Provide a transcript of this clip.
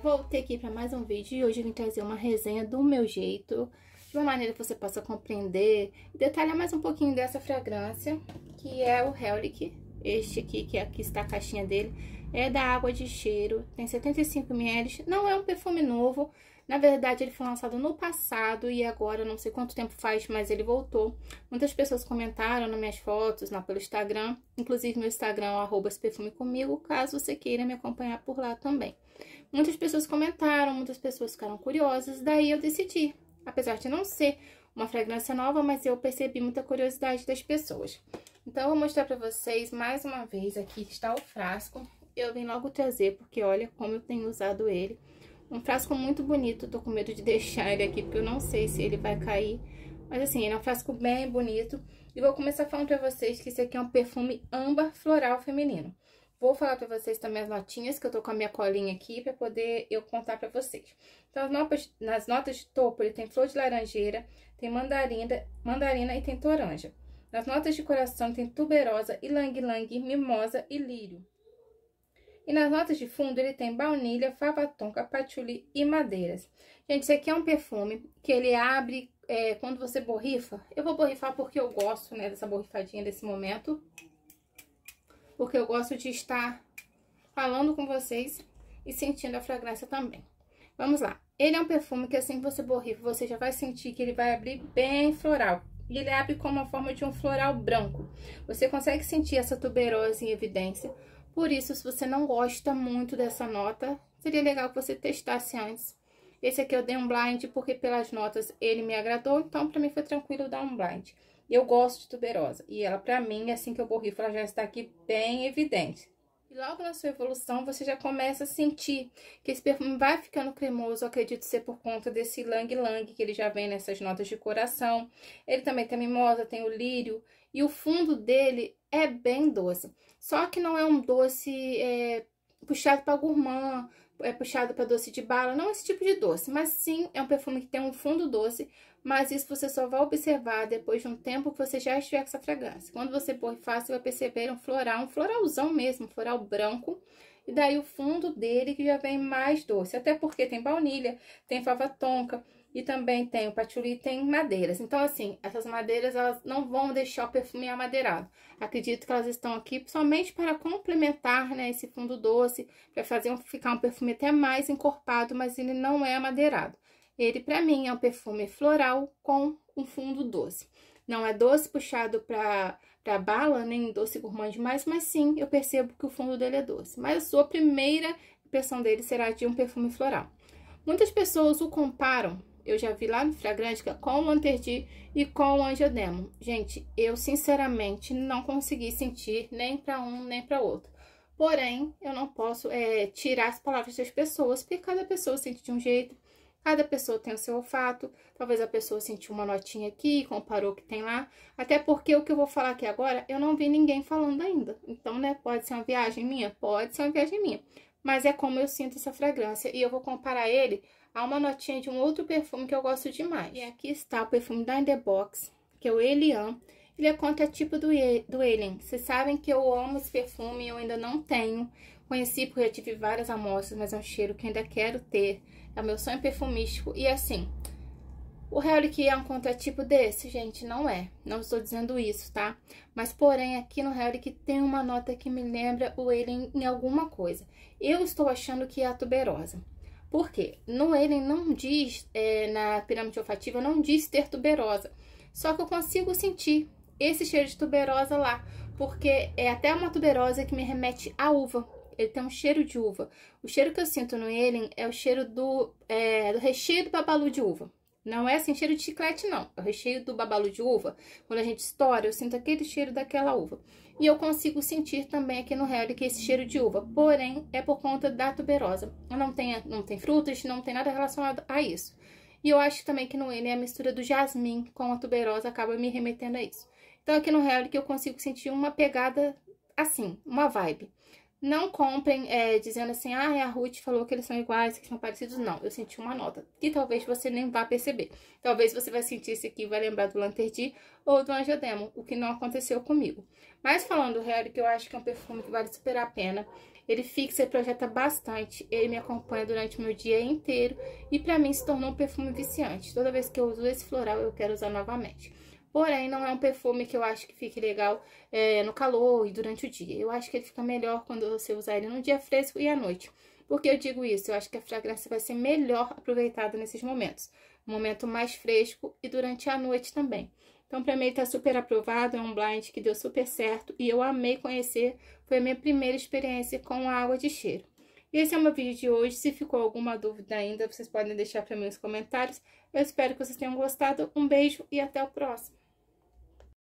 voltei aqui para mais um vídeo e hoje eu vim trazer uma resenha do meu jeito, de uma maneira que você possa compreender e detalhar mais um pouquinho dessa fragrância, que é o Helic, este aqui, que é aqui está a caixinha dele, é da água de cheiro, tem 75ml, não é um perfume novo, na verdade, ele foi lançado no passado e agora, não sei quanto tempo faz, mas ele voltou. Muitas pessoas comentaram nas minhas fotos, lá pelo Instagram. Inclusive, meu Instagram é comigo, caso você queira me acompanhar por lá também. Muitas pessoas comentaram, muitas pessoas ficaram curiosas, daí eu decidi. Apesar de não ser uma fragrância nova, mas eu percebi muita curiosidade das pessoas. Então, eu vou mostrar pra vocês mais uma vez. Aqui está o frasco. Eu vim logo trazer, porque olha como eu tenho usado ele. Um frasco muito bonito, tô com medo de deixar ele aqui, porque eu não sei se ele vai cair. Mas assim, ele é um frasco bem bonito. E vou começar falando pra vocês que esse aqui é um perfume âmbar floral feminino. Vou falar pra vocês também as notinhas, que eu tô com a minha colinha aqui, pra poder eu contar pra vocês. Então, nas notas, nas notas de topo, ele tem flor de laranjeira, tem mandarina, mandarina e tem toranja. Nas notas de coração, tem tuberosa, ilang-ilang, mimosa e lírio. E nas notas de fundo, ele tem baunilha, fava tonka, patchouli e madeiras. Gente, esse aqui é um perfume que ele abre é, quando você borrifa. Eu vou borrifar porque eu gosto, né, dessa borrifadinha desse momento. Porque eu gosto de estar falando com vocês e sentindo a fragrância também. Vamos lá. Ele é um perfume que assim que você borrifa, você já vai sentir que ele vai abrir bem floral. E ele abre como a forma de um floral branco. Você consegue sentir essa tuberose em evidência. Por isso, se você não gosta muito dessa nota, seria legal que você testasse antes. Esse aqui eu dei um blind porque pelas notas ele me agradou, então pra mim foi tranquilo dar um blind. Eu gosto de tuberosa e ela pra mim, assim que eu borrifo, ela já está aqui bem evidente. E logo na sua evolução, você já começa a sentir que esse perfume vai ficando cremoso, acredito ser por conta desse lang-lang, que ele já vem nessas notas de coração. Ele também tem mimosa, tem o lírio, e o fundo dele é bem doce. Só que não é um doce é, puxado para gourmand, é puxado para doce de bala, não esse tipo de doce, mas sim é um perfume que tem um fundo doce, mas isso você só vai observar depois de um tempo que você já estiver com essa fragrância. Quando você borrifar, você vai perceber um floral, um floralzão mesmo, um floral branco, e daí o fundo dele que já vem mais doce, até porque tem baunilha, tem fava tonka, e também tem o patchouli, tem madeiras. Então, assim, essas madeiras, elas não vão deixar o perfume amadeirado. Acredito que elas estão aqui somente para complementar, né, esse fundo doce, para fazer um, ficar um perfume até mais encorpado, mas ele não é amadeirado. Ele, para mim, é um perfume floral com um fundo doce. Não é doce puxado para para bala, nem doce gourmand demais, mas sim, eu percebo que o fundo dele é doce. Mas a sua primeira impressão dele será de um perfume floral. Muitas pessoas o comparam eu já vi lá no Fragrância é com o Anterdi e com o Angiodemo. Gente, eu sinceramente não consegui sentir nem para um nem para outro. Porém, eu não posso é, tirar as palavras das pessoas, porque cada pessoa sente de um jeito, cada pessoa tem o seu olfato. Talvez a pessoa sentiu uma notinha aqui, comparou o que tem lá. Até porque o que eu vou falar aqui agora, eu não vi ninguém falando ainda. Então, né, pode ser uma viagem minha? Pode ser uma viagem minha mas é como eu sinto essa fragrância. E eu vou comparar ele a uma notinha de um outro perfume que eu gosto demais. E aqui está o perfume da In The Box, que é o Elian. Ele é contra tipo do, do Alien. Vocês sabem que eu amo esse perfume, eu ainda não tenho. Conheci porque eu tive várias amostras, mas é um cheiro que ainda quero ter. É o meu sonho perfumístico. E assim, o Relic é um contratipo desse? Gente, não é. Não estou dizendo isso, tá? Mas, porém, aqui no Relic tem uma nota que me lembra o Alien em alguma coisa. Eu estou achando que é a tuberosa. Por quê? No Alien não diz, é, na pirâmide olfativa, não diz ter tuberosa. Só que eu consigo sentir esse cheiro de tuberosa lá, porque é até uma tuberosa que me remete à uva. Ele tem um cheiro de uva. O cheiro que eu sinto no Alien é o cheiro do, é, do recheio do babalu de uva. Não é assim cheiro de chiclete, não. É o recheio do babalo de uva. Quando a gente estoura, eu sinto aquele cheiro daquela uva. E eu consigo sentir também aqui no relic esse cheiro de uva. Porém, é por conta da tuberosa. Não tem, não tem frutas, não tem nada relacionado a isso. E eu acho também que no ele a mistura do jasmim com a tuberosa acaba me remetendo a isso. Então, aqui no que eu consigo sentir uma pegada assim, uma vibe. Não comprem é, dizendo assim, ah, a Ruth falou que eles são iguais, que são parecidos. Não, eu senti uma nota, que talvez você nem vá perceber. Talvez você vai sentir isso aqui, vai lembrar do Lanterdi ou do Demo, o que não aconteceu comigo. Mas falando do Harry, que eu acho que é um perfume que vale super a pena. Ele fixa e projeta bastante, ele me acompanha durante o meu dia inteiro e para mim se tornou um perfume viciante. Toda vez que eu uso esse floral, eu quero usar novamente. Porém, não é um perfume que eu acho que fique legal é, no calor e durante o dia. Eu acho que ele fica melhor quando você usar ele no dia fresco e à noite. Por que eu digo isso? Eu acho que a fragrância vai ser melhor aproveitada nesses momentos. Um momento mais fresco e durante a noite também. Então, pra mim, tá super aprovado, é um blind que deu super certo e eu amei conhecer. Foi a minha primeira experiência com a água de cheiro. E esse é o meu vídeo de hoje. Se ficou alguma dúvida ainda, vocês podem deixar para mim nos comentários. Eu espero que vocês tenham gostado. Um beijo e até o próximo.